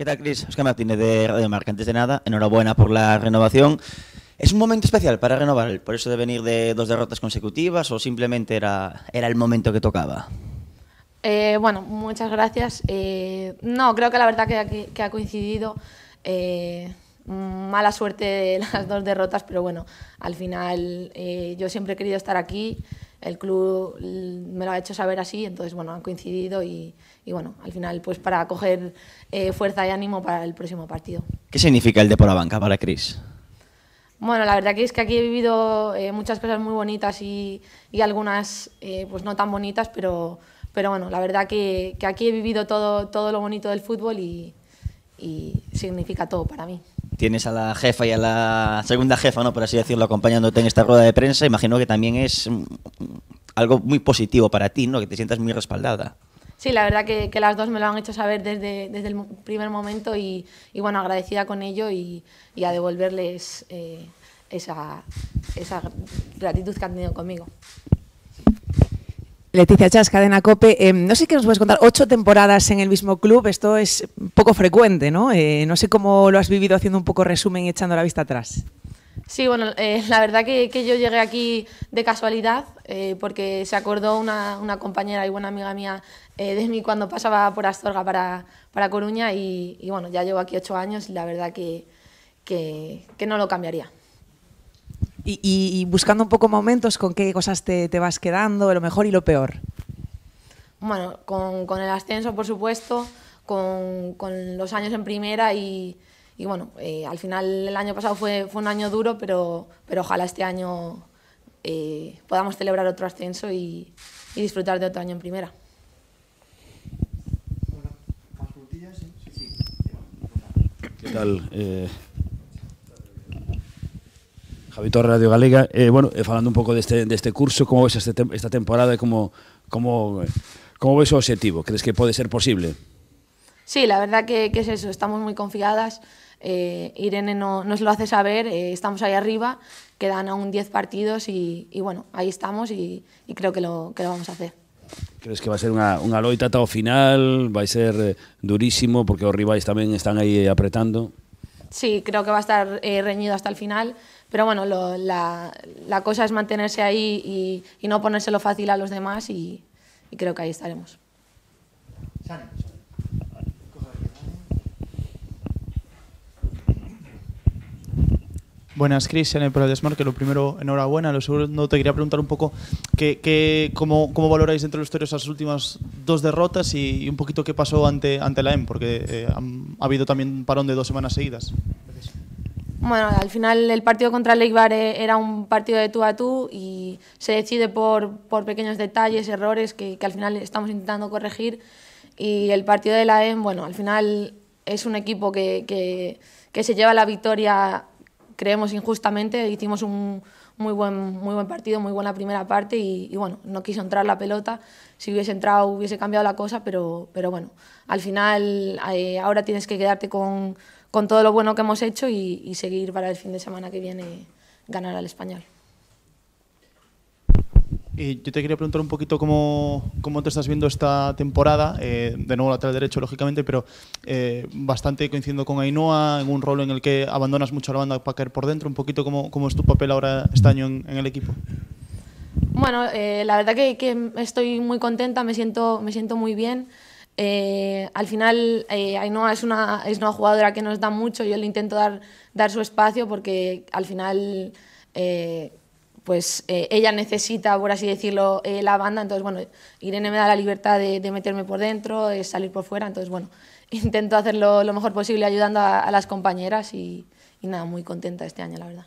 ¿Qué tal, Cris? Oscar Martínez de Radio Marca. Antes de nada, enhorabuena por la renovación. ¿Es un momento especial para renovar? ¿Por eso de venir de dos derrotas consecutivas o simplemente era, era el momento que tocaba? Eh, bueno, muchas gracias. Eh, no, creo que la verdad que, ha coincidido eh, mala suerte las dos derrotas, pero bueno, al final yo siempre he querido estar aquí el club me lo ha hecho saber así, entonces bueno, han coincidido y, y bueno, al final pues para coger eh, fuerza y ánimo para el próximo partido. ¿Qué significa el de por la banca para Cris? Bueno, la verdad que es que aquí he vivido eh, muchas cosas muy bonitas y, y algunas eh, pues no tan bonitas, pero, pero bueno, la verdad que, que aquí he vivido todo, todo lo bonito del fútbol y, y significa todo para mí. Tienes a la jefa y a la segunda jefa, ¿no? por así decirlo, acompañándote en esta rueda de prensa. Imagino que también es mm, mm, algo muy positivo para ti, ¿no? que te sientas muy respaldada. Sí, la verdad que, las dos me lo han hecho saber desde, el primer momento y, bueno, agradecida con ello y, a devolverles eh, esa, esa gratitud que han tenido conmigo. Leticia Chas, Cadena Cope. Em, no sé qué nos puedes contar. Ocho temporadas en el mismo club, esto es poco frecuente, ¿no? Eh, no sé cómo lo has vivido haciendo un poco resumen y echando la vista atrás. Sí, bueno, eh, la verdad que, yo llegué aquí de casualidad, eh, porque se acordó una, compañera y buena amiga mía de mí cuando pasaba por Astorga para, Coruña y, bueno, ya llevo aquí ocho años y la verdad que, que no lo cambiaría. Y, buscando un poco momentos con qué cosas te, te, vas quedando, lo mejor y lo peor. Bueno, con, con el ascenso, por supuesto, con, con, los años en primera y, y bueno, eh, al final el año pasado fue, fue un año duro, pero, pero ojalá este año eh, podamos celebrar otro ascenso y, disfrutar de otro año en primera. ¿Qué tal? Eh, Javi Torre, Radio Galega. Eh, bueno, eh, falando un pouco deste, deste curso, como ves este, esta temporada e como, como, como ves o objetivo? Crees que pode ser posible? Sí, la verdad que, que es eso, estamos muy confiadas. Eh, Irene no, nos lo hace saber, eh, estamos ahí arriba, quedan aún 10 partidos y, y bueno, ahí estamos y, y creo que lo, que lo vamos a hacer. Crees que vai ser unha, unha loita ata o final? Vai ser eh, durísimo porque os rivais tamén están aí apretando? Sí, creo que va a estar eh, reñido hasta el final, pero bueno, la, la, cosa es mantenerse ahí y, y, no ponérselo fácil a los demás y, creo que ahí estaremos. Buenas, Cris. en el que Lo primero, enhorabuena. Lo segundo, te quería preguntar un poco que, cómo, cómo, valoráis dentro de los esas últimas dos derrotas y, un poquito qué pasó ante, ante la EM, porque eh, ha habido también un parón de dos semanas seguidas. Bueno, al final el partido contra el Eibar eh, era un partido de tú a tú y se decide por, por pequeños detalles, errores que, que, al final estamos intentando corregir. Y el partido de la EM, bueno, al final es un equipo que, que, que se lleva la victoria creemos injustamente, hicimos un muy buen, muy buen partido, muy buena primera parte y, bueno, no quiso entrar la pelota, si hubiese entrado hubiese cambiado la cosa, pero, pero bueno, al final eh, ahora tienes que quedarte con, todo lo bueno que hemos hecho y seguir para el fin de semana que viene ganar al español yo te quería preguntar un poquito cómo, te estás viendo esta temporada, eh, de nuevo lateral derecho, lógicamente, pero eh, bastante coincidiendo con Ainhoa, en un rol en el que abandonas mucho a la banda para caer por dentro, un poquito cómo, cómo es tu papel ahora este año en, el equipo. Bueno, eh, la verdad que, estoy muy contenta, me siento, me siento muy bien. al final, Ainoa Ainhoa es una, es una jugadora que nos da mucho, yo le intento dar, dar su espacio porque al final pues eh, ella necesita, por así decirlo, eh, la banda, entonces bueno, Irene me da la libertad de, meterme por dentro, de salir por fuera, entonces bueno, intento hacerlo lo mejor posible ayudando a, las compañeras y, nada, muy contenta este año, la verdad.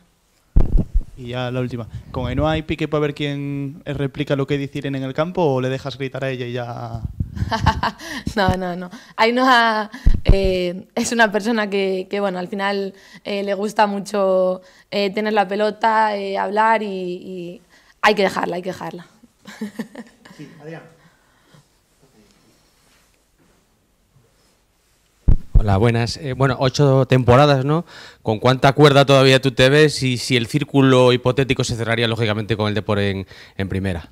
Y ya la última, ¿con Enoa hay pique para ver quién replica lo que dice Irene en el campo o le dejas gritar a ella y ya no, no, no. Ainhoa eh, es una persona que, bueno, al final eh, le gusta mucho eh, tener la pelota, hablar y, hay que dejarla, hay que dejarla. Hola, buenas. bueno, ocho temporadas, ¿no? ¿Con cuánta cuerda todavía tú te ves y si el círculo hipotético se cerraría lógicamente con el Depor en, en primera?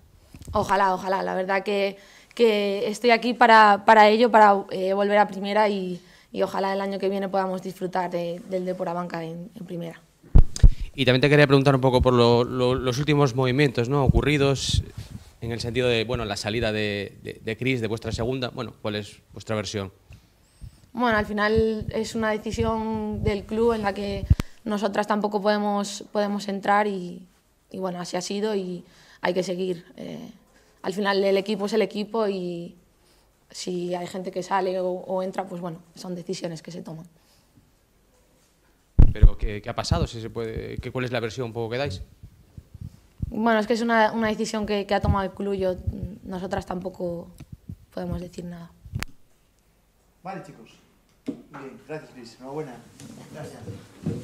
Ojalá, ojalá. La verdad que que estoy aquí para, ello, para eh, volver a primera y, ojalá el año que viene podamos disfrutar del Deporabanca en, en primera. Y también te quería preguntar un poco por los últimos movimientos ¿no? ocurridos en el sentido de bueno, la salida de, de, de Cris, de vuestra segunda. Bueno, ¿cuál es vuestra versión? Bueno, al final es una decisión del club en la que nosotras tampoco podemos, podemos entrar y, bueno, así ha sido y hay que seguir. Eh, al final el equipo es el equipo y si hay gente que sale o, entra, pues bueno, son decisiones que se toman. ¿Pero qué, ha pasado? Si se puede, ¿qué, ¿Cuál es la versión poco que dais? Bueno, es que es una, decisión que, ha tomado el club. nosotras tampoco podemos decir nada. Vale, chicos. Bien, gracias Luis. Enhorabuena. Gracias.